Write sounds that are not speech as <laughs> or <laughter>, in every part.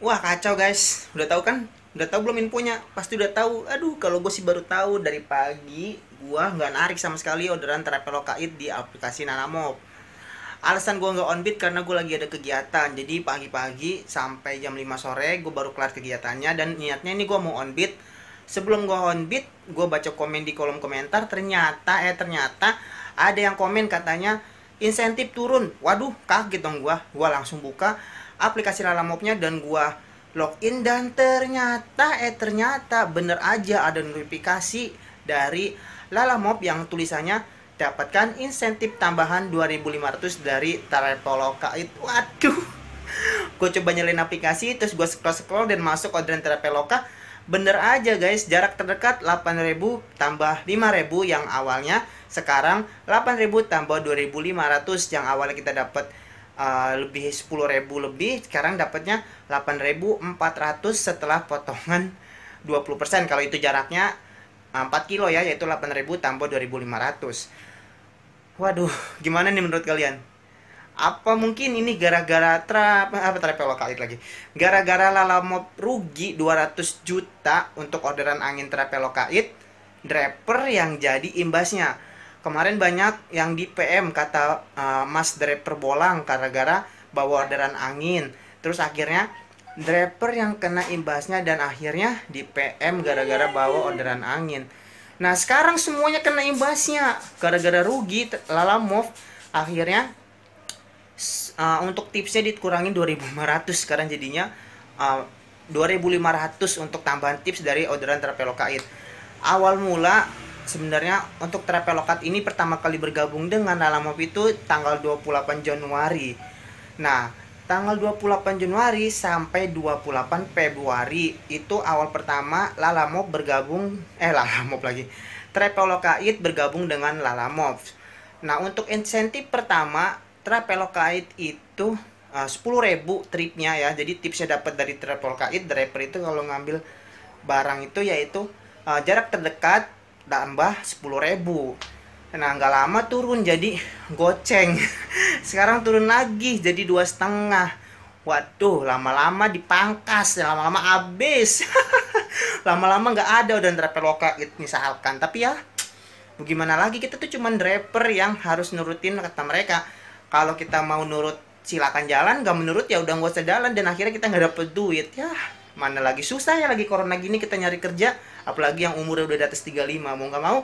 wah kacau guys udah tahu kan udah tahu belum infonya pasti udah tahu aduh kalau gue sih baru tahu dari pagi gue nggak narik sama sekali orderan terapelokaid di aplikasi Nanamop alasan gue nggak on karena gue lagi ada kegiatan jadi pagi-pagi sampai jam 5 sore gue baru kelar kegiatannya dan niatnya ini gue mau on sebelum gue on gue baca komen di kolom komentar ternyata eh ternyata ada yang komen katanya insentif turun waduh kaget dong gue gue langsung buka aplikasi Mobnya dan gua login dan ternyata eh ternyata bener aja ada notifikasi dari Mob yang tulisannya dapatkan insentif tambahan 2500 dari Tarepoloka itu waduh <laughs> gue coba nyalain aplikasi terus gue scroll scroll dan masuk orderan Tarepoloka bener aja guys jarak terdekat 8000 tambah 5000 yang awalnya sekarang 8000 tambah 2500 yang awalnya kita dapat uh, lebih 10.000 lebih sekarang dapatnya 8.400 setelah potongan 20% kalau itu jaraknya 4 eh, kilo ya yaitu 8.000 tambah 2.500 waduh gimana nih menurut kalian apa mungkin ini gara-gara trap apa lokal lagi gara-gara lalamop rugi 200 juta untuk orderan angin lokal driver yang jadi imbasnya kemarin banyak yang di PM kata uh, Mas Draper bolang karena gara bawa orderan angin terus akhirnya Draper yang kena imbasnya dan akhirnya di PM gara-gara bawa orderan angin nah sekarang semuanya kena imbasnya gara-gara rugi lala move akhirnya uh, untuk tipsnya dikurangin 2500 sekarang jadinya uh, eh, 2500 untuk tambahan tips dari orderan terpelokait awal mula sebenarnya untuk Trapelokat ini pertama kali bergabung dengan Lalamove itu tanggal 28 Januari. Nah, tanggal 28 Januari sampai 28 Februari itu awal pertama Lalamove bergabung eh Lalamove lagi. Travelokaid bergabung dengan Lalamove. Nah, untuk insentif pertama Travelokaid itu eh, uh, 10.000 tripnya ya. Jadi tipsnya dapat dari Travelokaid driver itu kalau ngambil barang itu yaitu uh, jarak terdekat tambah sepuluh ribu nah nggak lama turun jadi goceng <laughs> sekarang turun lagi jadi dua setengah waduh lama-lama dipangkas lama-lama habis <laughs> lama-lama nggak ada udah driver lokal gitu, misalkan tapi ya bagaimana lagi kita tuh cuman driver yang harus nurutin kata mereka kalau kita mau nurut silakan jalan nggak menurut ya udah nggak usah jalan dan akhirnya kita nggak dapet duit ya mana lagi susah ya lagi corona gini kita nyari kerja apalagi yang umurnya udah di atas 35 mau nggak mau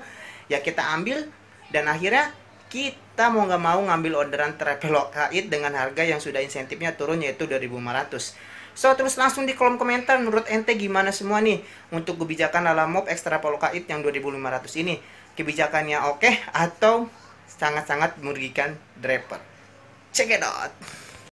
ya kita ambil dan akhirnya kita mau nggak mau ngambil orderan Traveloka It dengan harga yang sudah insentifnya turun yaitu 2500 So, terus langsung di kolom komentar menurut ente gimana semua nih untuk kebijakan ala mob ekstra polokait yang 2500 ini. Kebijakannya oke okay, atau sangat-sangat merugikan driver. Check it out.